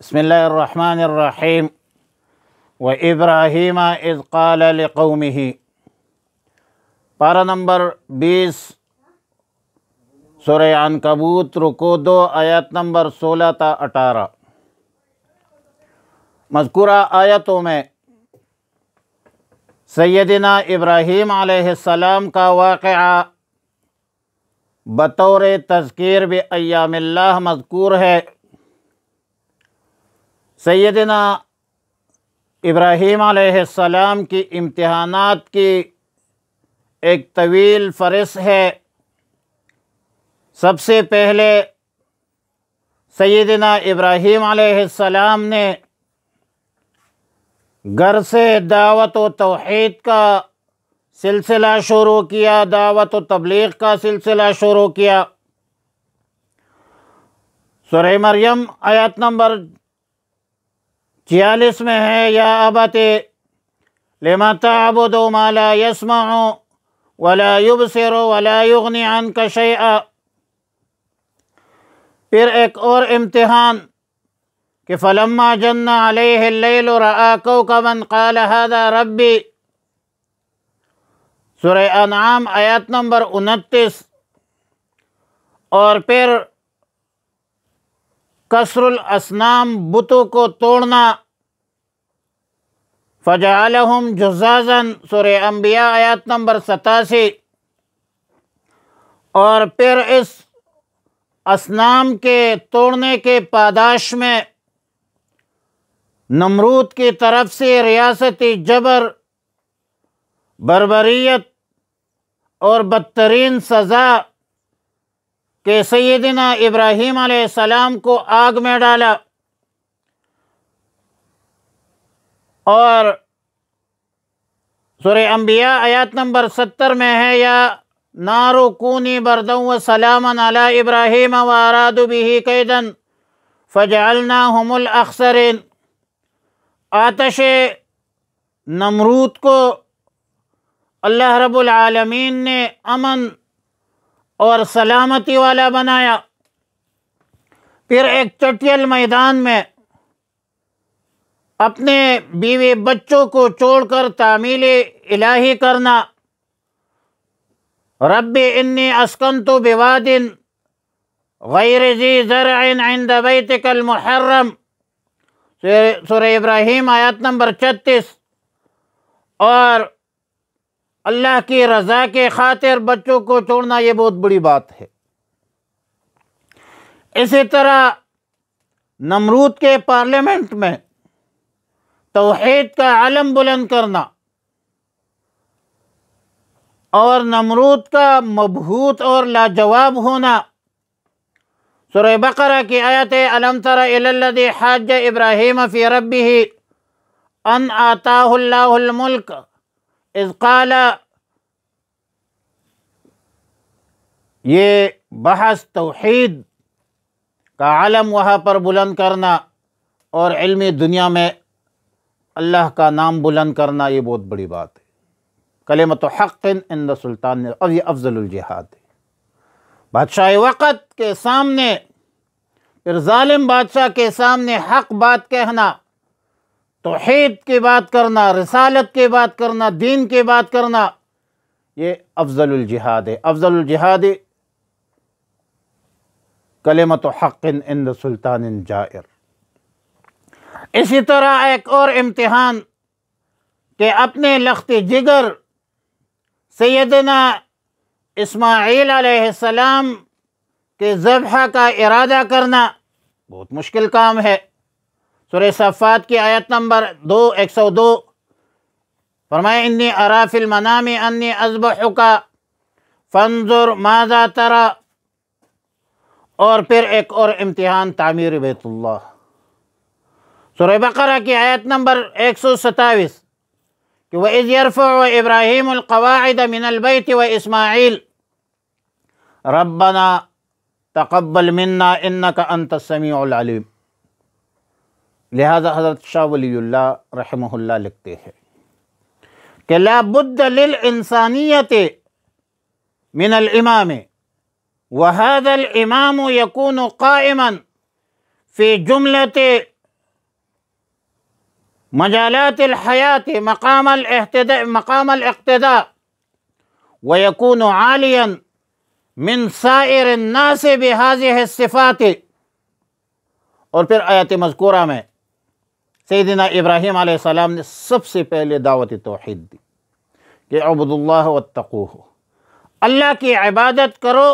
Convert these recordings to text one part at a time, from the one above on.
بسم اللہ الرحمن الرحیم و ابراہیم اذ قال لقومه پارہ نمبر بیس سورہ کبوتر رکو دو آیت نمبر سولہ تا اٹھارہ مذکورہ آیتوں میں سیدنا ابراہیم علیہ السلام کا واقعہ بطور تذکیر بھی ایام اللہ مذکور ہے سیدنا ابراہیم علیہ السلام کی امتحانات کی ایک طویل فرص ہے سب سے پہلے سیدنا ابراہیم علیہ السلام نے گھر سے دعوت و توحید کا سلسلہ شروع کیا دعوت و تبلیغ کا سلسلہ شروع کیا سورہ مریم آیت نمبر چیالیس میں ہے یا لما تعبد ما لا يسمع ولا يبصر ولا يغني عنك شيئا پھر ایک اور امتحان کہ فلما جن علیہ اللیل رآ کوکبا قال هذا ربی سورہ انعام آیات نمبر انتیس اور پھر کسر الاسنام بتو کو توڑنا فجعلهم جزازا جزا انبیاء آیات نمبر ستاسی اور پھر اس اسنام کے توڑنے کے پاداش میں نمرود کی طرف سے ریاستی جبر بربریت اور بدترین سزا کہ سیدنا ابراہیم علیہ السلام کو آگ میں ڈالا اور سورہ انبیاء آیات نمبر ستر میں ہے یا نارو کونی بردوں و سلامن علی ابراہیم و رادبی قیدن فجالن الاخسرین آتش نمرود کو اللہ رب العالمین نے امن اور سلامتی والا بنایا پھر ایک چٹیل میدان میں اپنے بیوی بچوں کو چھوڑ کر تعمیل الہی کرنا رب انی اسکنتو بواد غیر زی زرع عند بیتک المحرم سورہ ابراہیم آیت نمبر چھتیس اور اللہ کی رضا کے خاطر بچوں کو چھوڑنا یہ بہت بڑی بات ہے اسی طرح نمرود کے پارلیمنٹ میں توحید کا علم بلند کرنا اور نمرود کا مبہوت اور لاجواب ہونا سورہ بقرہ کی آیت علم تر الذی حاج ابراہیم فی ربی آتاہ اللہ الملک اذ قال یہ بحث توحید کا عالم وہاں پر بلند کرنا اور علمی دنیا میں اللہ کا نام بلند کرنا یہ بہت بڑی بات ہے کلمت مت و حق عند سلطان افضل الجہاد ہے بادشاہ وقت کے سامنے پھر ظالم بادشاہ کے سامنے حق بات کہنا توحید کی بات کرنا رسالت کے بات کرنا دین کے بات کرنا یہ افضل الجہاد ہے افضل الجہاد کلمت و حق ان سلطان جائر اسی طرح ایک اور امتحان کہ اپنے لخت جگر سیدنا اسماعیل علیہ السلام کے ذبح کا ارادہ کرنا بہت مشکل کام ہے سورہ صفات کی آیت نمبر دو ایک سو دو انی اراف المنام انی ازبحکا فنظر ماذا ترا اور پھر ایک اور امتحان تعمیر بیت اللہ سورة بقرة کی آیت نمبر 127 وَإِذْ يَرْفُعُ إِبْرَاهِيمُ الْقَوَاعِدَ مِنَ الْبَيْتِ وَإِسْمَاعِيلِ رَبَّنَا تَقَبَّلْ مِنَّا إِنَّكَ أَنْتَ السَّمِيعُ الْعَلِيمُ لہذا حضرت شاہ ولی اللہ رحمه اللہ لکھتے ہیں کہ لَابُدَّ لِلْإِنسَانِيَةِ مِنَ الْإِمَامِ وَهَذَا الْإِمَامُ يَكُونُ قَائِمًا فِي جُمْلَةِ مجالات الحیات مقام الاحتداء مقام الاقتداء ويكون عاليا من سائر الناس بهذه الصفات اور پھر آیت مذکورہ میں سیدنا ابراہیم علیہ السلام نے سب سے پہلے دعوت توحید دی کہ عبد اللہ و اللہ کی عبادت کرو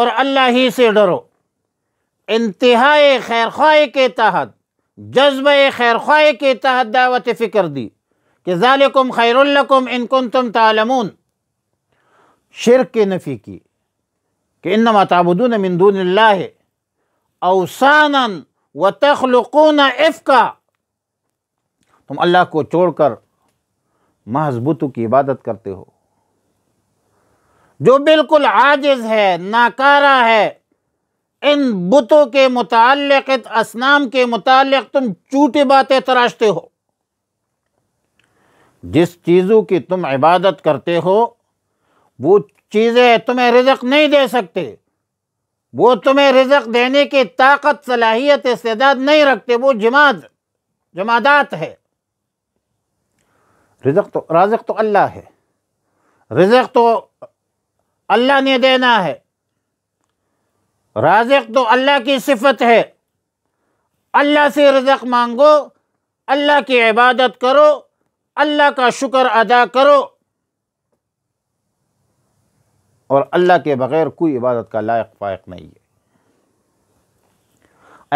اور اللہ ہی سے ڈرو انتہائے خیرخوائے کے تحت جذبہ خیر خواہ کے دعوت فکر دی کہ ذالکم خیر لکم ان کنتم تم شرک شرک نفی کی کہ انما تعبدون من دون اللہ اوسانا و تخلقن تم اللہ کو چھوڑ کر محضبتوں کی عبادت کرتے ہو جو بالکل عاجز ہے ناکارہ ہے ان بتوں کے متعلق اسنام کے متعلق تم چوٹی باتیں تراشتے ہو جس چیزوں کی تم عبادت کرتے ہو وہ چیزیں تمہیں رزق نہیں دے سکتے وہ تمہیں رزق دینے کی طاقت صلاحیت استعداد نہیں رکھتے وہ جماعت جمادات ہے رزق تو رازق تو اللہ ہے رزق تو اللہ نے دینا ہے رازق تو اللہ کی صفت ہے اللہ سے رزق مانگو اللہ کی عبادت کرو اللہ کا شکر ادا کرو اور اللہ کے بغیر کوئی عبادت کا لائق فائق نہیں ہے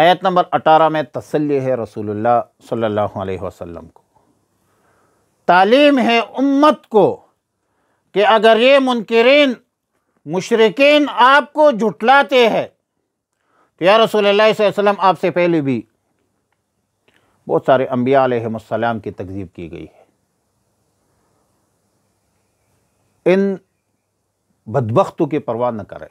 آیت نمبر اٹھارہ میں تسلی ہے رسول اللہ صلی اللہ علیہ وسلم کو تعلیم ہے امت کو کہ اگر یہ منکرین مشرقین آپ کو جھٹلاتے ہیں تو یا رسول اللہ صلی اللہ علیہ وسلم آپ سے پہلے بھی بہت سارے انبیاء علیہ السلام کی تکذیب کی گئی ہے ان بدبختوں کی پرواہ نہ کریں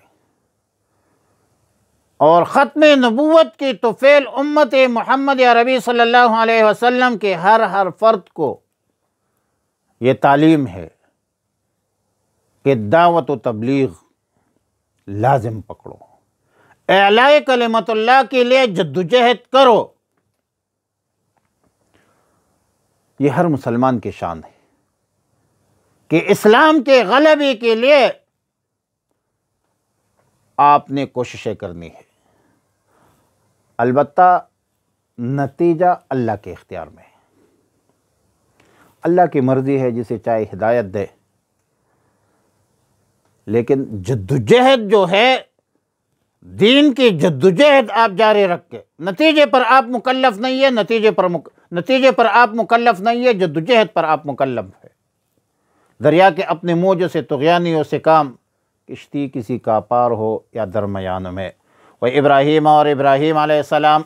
اور ختم نبوت کی توفیل امت محمد عربی صلی اللہ علیہ وسلم کے ہر ہر فرد کو یہ تعلیم ہے کہ دعوت و تبلیغ لازم پکڑو اے کلمت اللہ کے لیے جدوجہد کرو یہ ہر مسلمان کی شان ہے کہ اسلام کے غلبی کے لیے آپ نے کوششیں کرنی ہے البتہ نتیجہ اللہ کے اختیار میں ہے اللہ کی مرضی ہے جسے چاہے ہدایت دے لیکن جدوجہد جو ہے دین کی جدوجہد آپ جاری رکھ کے نتیجے پر آپ مکلف نہیں ہے نتیجے پر نتیجے پر آپ مکلف نہیں ہے جدوجہد پر آپ مکلف ہے دریا کے اپنے موجوں سے تغیانی سے کام کشتی کسی کا پار ہو یا درمیان میں وہ ابراہیم اور ابراہیم علیہ السلام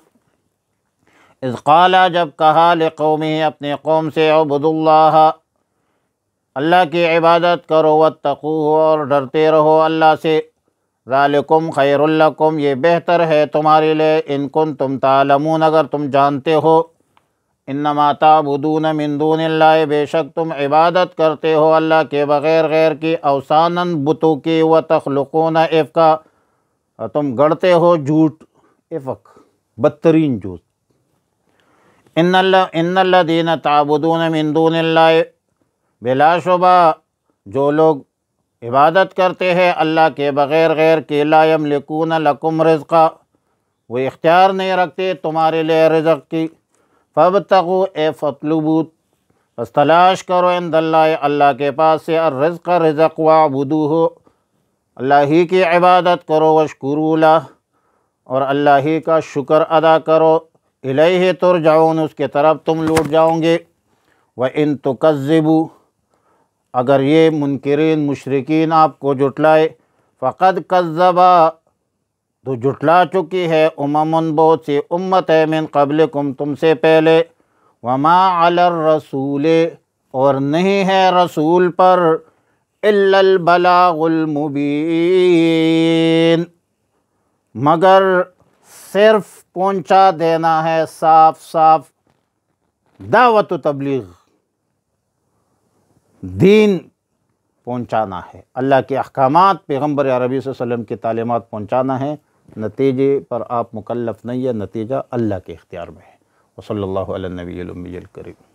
از قالا جب کہا لقومی اپنے قوم سے عبد اللہ اللہ کی عبادت کرو و تقوہ اور ڈرتے رہو اللہ سے ذالکم خیر اللہکم یہ بہتر ہے تمہارے لئے ان کن تم تعلمون اگر تم جانتے ہو انما تابدون اللہ بے شک تم عبادت کرتے ہو اللہ کے بغیر غیر کی اوسان بتو کی و تخلقون افقا تم گڑتے ہو جھوٹ افق بدترین جھوٹ ان اللہ ان اللہ دین من دون اللہ بلا شبہ جو لوگ عبادت کرتے ہیں اللہ کے بغیر غیر کے لا یملکون لکم رزقا وہ اختیار نہیں رکھتے تمہارے لئے رزق کی فبتغو اے فطلبوت بس تلاش کرو اند اللہ اللہ کے پاس سے الرزق رزق وعبدو ہو اللہ کی عبادت کرو وشکرو لہ اللہ اور اللہ کا شکر ادا کرو الیہ ترجعون اس کے طرف تم لوٹ جاؤں گے وَإِن ان اگر یہ منکرین مشرقین آپ کو جھٹلائے فقط کذبا تو جھٹلا چکی ہے امم بہت سے امت ہے قبل کم تم سے پہلے وما الر رسول اور نہیں ہے رسول پر الا البلاغ المبین مگر صرف پہنچا دینا ہے صاف صاف دعوت و تبلیغ دین پہنچانا ہے اللہ کے احکامات پیغمبر عربی صلی اللہ علیہ وسلم کی تعلیمات پہنچانا ہے نتیجے پر آپ مکلف نہیں ہے نتیجہ اللہ کے اختیار میں ہے وصلی اللہ علیہ نبی الکریم